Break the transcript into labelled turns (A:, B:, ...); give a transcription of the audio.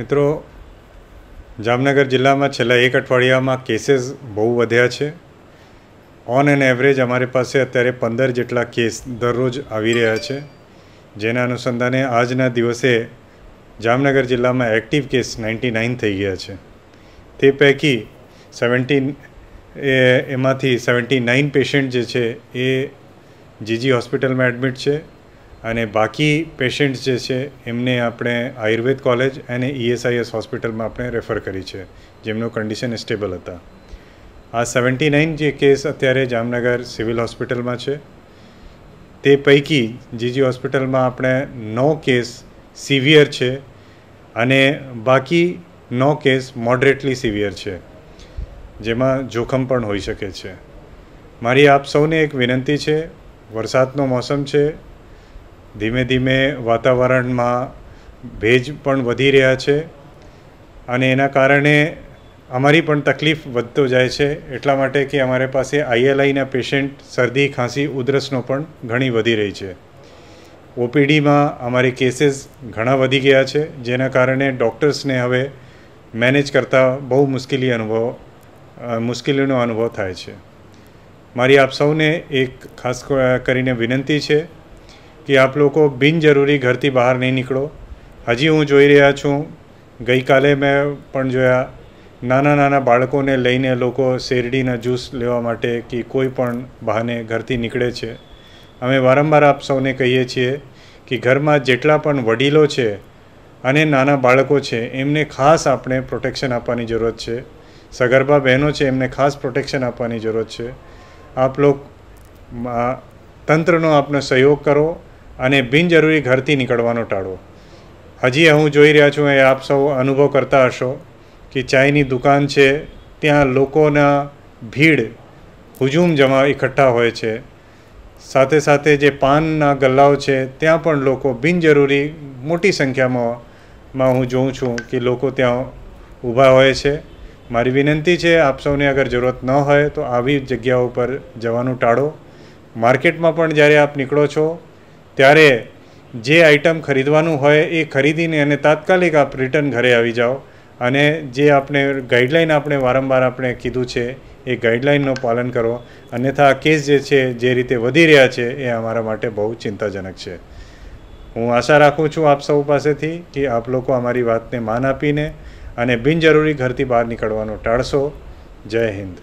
A: મિત્રો જામનગર જિલ્લામાં છેલ્લા એક અઠવાડિયામાં કેસીસ બહુ વધ્યા છે ઓન એન્ડ એવરેજ અમારી પાસે અત્યારે પંદર જેટલા કેસ દરરોજ આવી રહ્યા છે જેના અનુસંધાને આજના દિવસે જામનગર જિલ્લામાં એક્ટિવ કેસ નાઇન્ટી નાઇન થઈ ગયા છે તે પૈકી સેવન્ટીન એમાંથી સેવન્ટી નાઇન પેશન્ટ જે છે એ જીજી હોસ્પિટલમાં એડમિટ છે અને બાકી પેશન્ટ્સ જે છે એમને આપણે આયુર્વેદ કોલેજ અને ઈએસઆઈએસ e હોસ્પિટલમાં આપણે રેફર કરી છે જેમનું કન્ડિશન સ્ટેબલ હતા આ સેવન્ટી નાઇન જે કેસ અત્યારે જામનગર સિવિલ હોસ્પિટલમાં છે તે પૈકી જીજી હોસ્પિટલમાં આપણે નવ કેસ સિવિયર છે અને બાકી નવ કેસ મોડરેટલી સિવિયર છે જેમાં જોખમ પણ હોઈ શકે છે મારી આપ સૌને એક વિનંતી છે વરસાદનો મોસમ છે ધીમે ધીમે વાતાવરણમાં ભેજ પણ વધી રહ્યા છે અને એના કારણે અમારી પણ તકલીફ વધતો જાય છે એટલા માટે કે અમારે પાસે આઈએલઆઈના પેશન્ટ શરદી ખાંસી ઉધરસનો પણ ઘણી વધી રહી છે ઓપીડીમાં અમારી કેસીસ ઘણા વધી ગયા છે જેના કારણે ડૉક્ટર્સને હવે મેનેજ કરતાં બહુ મુશ્કેલી અનુભવ મુશ્કેલીનો અનુભવ થાય છે મારી આપ સૌને એક ખાસ કરીને વિનંતી છે કે આપ લોકો બિનજરૂરી ઘરથી બહાર નહીં નીકળો હજી હું જોઈ રહ્યા છું ગઈકાલે મેં પણ જોયા નાના નાના બાળકોને લઈને લોકો શેરડીના જ્યુસ લેવા માટે કે કોઈ પણ બહાને ઘરથી નીકળે છે અમે વારંવાર આપ સૌને કહીએ છીએ કે ઘરમાં જેટલા પણ વડીલો છે અને નાના બાળકો છે એમને ખાસ આપણે પ્રોટેક્શન આપવાની જરૂરત છે સગર્ભા બહેનો છે એમને ખાસ પ્રોટેક્શન આપવાની જરૂરત છે આપ લોક તંત્રનો આપનો સહયોગ કરો અને બિનજરૂરી ઘરથી નીકળવાનું ટાળવો હજી હું જોઈ રહ્યા છું એ આપ સૌ અનુભવ કરતા હશો કે ચાયની દુકાન છે ત્યાં લોકોના ભીડ હુજુમ જમા ઇકઠ્ઠા હોય છે સાથે સાથે જે પાનના ગલ્લાઓ છે ત્યાં પણ લોકો બિનજરૂરી મોટી સંખ્યામાં હું જોઉં છું કે લોકો ત્યાં ઊભા હોય છે મારી વિનંતી છે આપ સૌને અગર જરૂરત ન હોય તો આવી જગ્યાઓ પર જવાનું ટાળો માર્કેટમાં પણ જ્યારે આપ નીકળો છો ત્યારે જે આઇટમ ખરીદવાનું હોય એ ખરીદીને અને તાત્કાલિક આપ રિટર્ન ઘરે આવી જાઓ અને જે આપણે ગાઈડલાઇન આપણે વારંવાર આપણે કીધું છે એ ગાઈડલાઇનનું પાલન કરો અન્યથા આ કેસ જે છે જે રીતે વધી રહ્યા છે એ અમારા માટે બહુ ચિંતાજનક છે હું આશા રાખું છું આપ સૌ પાસેથી કે આપ લોકો અમારી વાતને માન આપીને અને બિનજરૂરી ઘરથી બહાર નીકળવાનું ટાળશો જય હિન્દ